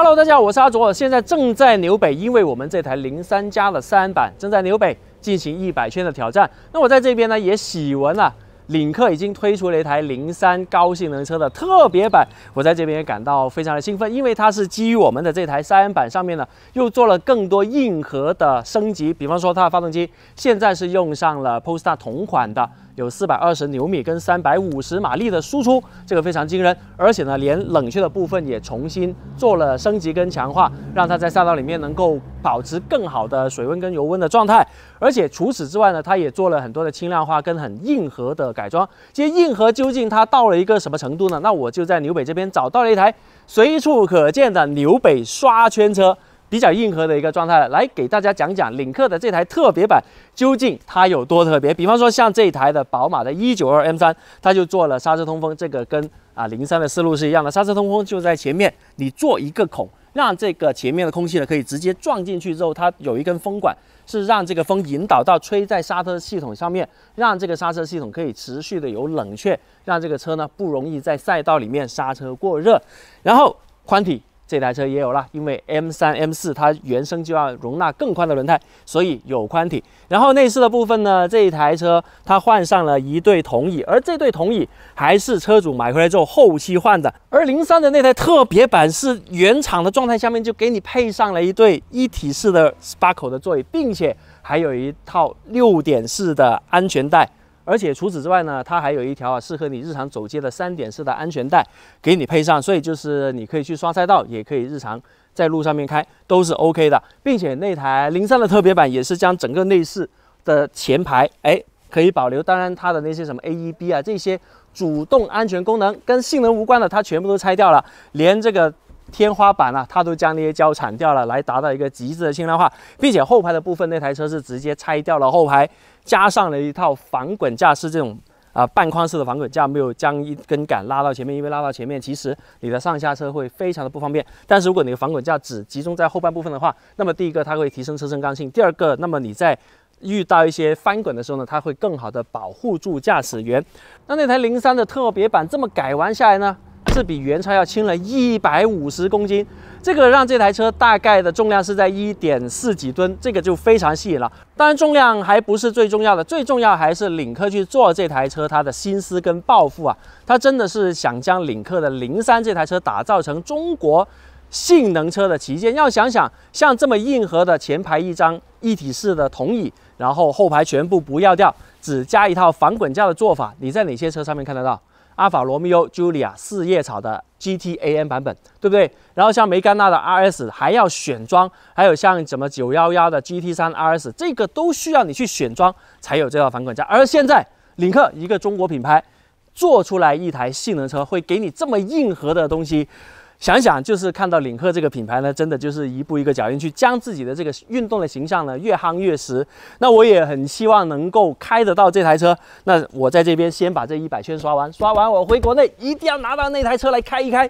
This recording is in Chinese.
Hello，大家，好，我是阿卓，现在正在纽北，因为我们这台零三加的三版正在纽北进行一百圈的挑战。那我在这边呢也喜闻了，领克已经推出了一台零三高性能车的特别版，我在这边也感到非常的兴奋，因为它是基于我们的这台三版上面呢，又做了更多硬核的升级，比方说它的发动机现在是用上了 Polestar 同款的。有四百二十牛米跟三百五十马力的输出，这个非常惊人。而且呢，连冷却的部分也重新做了升级跟强化，让它在赛道里面能够保持更好的水温跟油温的状态。而且除此之外呢，它也做了很多的轻量化跟很硬核的改装。其实硬核究竟它到了一个什么程度呢？那我就在纽北这边找到了一台随处可见的纽北刷圈车。比较硬核的一个状态了，来给大家讲讲领克的这台特别版究竟它有多特别。比方说像这一台的宝马的 192M3，它就做了刹车通风，这个跟啊零三的思路是一样的。刹车通风就在前面，你做一个孔，让这个前面的空气呢可以直接撞进去之后，它有一根风管是让这个风引导到吹在刹车系统上面，让这个刹车系统可以持续的有冷却，让这个车呢不容易在赛道里面刹车过热。然后宽体。这台车也有了，因为 M 三、M 四它原生就要容纳更宽的轮胎，所以有宽体。然后内饰的部分呢，这一台车它换上了一对桶椅，而这对桶椅还是车主买回来之后后期换的。而零三的那台特别版是原厂的状态，下面就给你配上了一对一体式的 Sparkle 的座椅，并且还有一套六点式的安全带。而且除此之外呢，它还有一条啊适合你日常走街的三点式的安全带给你配上，所以就是你可以去刷赛道，也可以日常在路上面开都是 OK 的。并且那台零三的特别版也是将整个内饰的前排哎可以保留，当然它的那些什么 AEB 啊这些主动安全功能跟性能无关的，它全部都拆掉了，连这个。天花板啊，它都将那些胶铲掉了，来达到一个极致的轻量化，并且后排的部分那台车是直接拆掉了后排，加上了一套防滚架，是这种啊半框式的防滚架，没有将一根杆拉到前面，因为拉到前面，其实你的上下车会非常的不方便。但是如果你的防滚架只集中在后半部分的话，那么第一个它会提升车身刚性，第二个，那么你在遇到一些翻滚的时候呢，它会更好的保护住驾驶员。那那台零三的特别版这么改完下来呢？是比原车要轻了一百五十公斤，这个让这台车大概的重量是在一点四几吨，这个就非常吸引了。当然重量还不是最重要的，最重要还是领克去做这台车，他的心思跟抱负啊，他真的是想将领克的零三这台车打造成中国性能车的旗舰。要想想，像这么硬核的前排一张一体式的桶椅，然后后排全部不要掉，只加一套防滚架的做法，你在哪些车上面看得到？阿法罗密欧 Giulia 四叶草的 GTAM 版本，对不对？然后像梅甘娜的 RS 还要选装，还有像什么911的 GT3 RS，这个都需要你去选装才有这套反滚架。而现在，领克一个中国品牌做出来一台性能车，会给你这么硬核的东西。想想，就是看到领克这个品牌呢，真的就是一步一个脚印去将自己的这个运动的形象呢越夯越实。那我也很希望能够开得到这台车。那我在这边先把这一百圈刷完，刷完我回国内一定要拿到那台车来开一开。